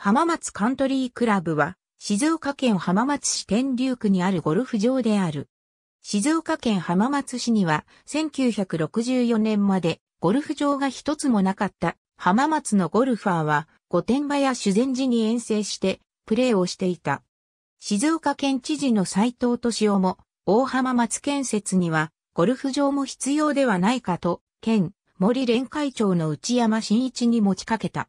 浜松カントリークラブは、静岡県浜松市天竜区にあるゴルフ場である。静岡県浜松市には、1964年までゴルフ場が一つもなかった浜松のゴルファーは、御殿場や修善寺に遠征してプレーをしていた。静岡県知事の斉藤敏夫も、大浜松建設には、ゴルフ場も必要ではないかと、県、森連会長の内山真一に持ちかけた。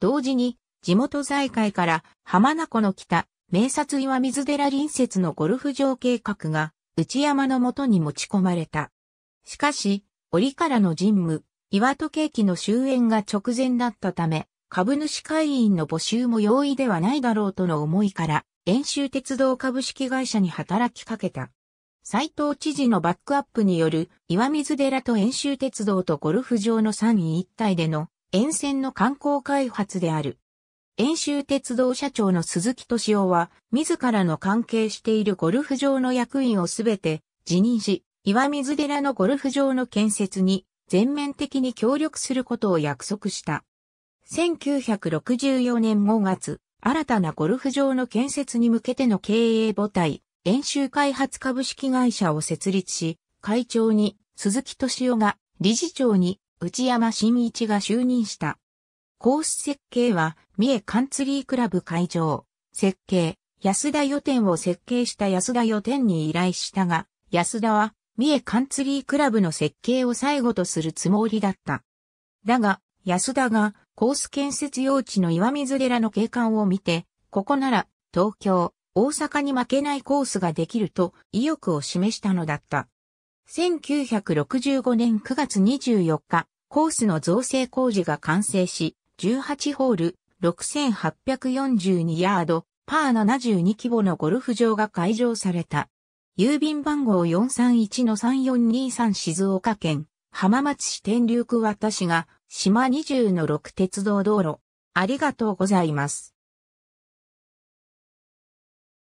同時に、地元財界から浜名湖の北、名刹岩水寺隣接のゴルフ場計画が内山のもとに持ち込まれた。しかし、折からの任務、岩戸景気の終焉が直前だったため、株主会員の募集も容易ではないだろうとの思いから、遠州鉄道株式会社に働きかけた。斎藤知事のバックアップによる岩水寺と遠州鉄道とゴルフ場の3位一体での沿線の観光開発である。遠州鉄道社長の鈴木敏夫は、自らの関係しているゴルフ場の役員をすべて辞任し、岩水寺のゴルフ場の建設に全面的に協力することを約束した。1964年5月、新たなゴルフ場の建設に向けての経営母体、遠州開発株式会社を設立し、会長に鈴木敏夫が、理事長に内山真一が就任した。コース設計は、三重カンツリークラブ会場、設計、安田予店を設計した安田予店に依頼したが、安田は、三重カンツリークラブの設計を最後とするつもりだった。だが、安田が、コース建設用地の岩水寺の景観を見て、ここなら、東京、大阪に負けないコースができると、意欲を示したのだった。1965年9月24日、コースの造成工事が完成し、18ホール、6842ヤード、パー72規模のゴルフ場が開場された。郵便番号431-3423静岡県、浜松市天竜区渡市が、島20の6鉄道道路。ありがとうございます。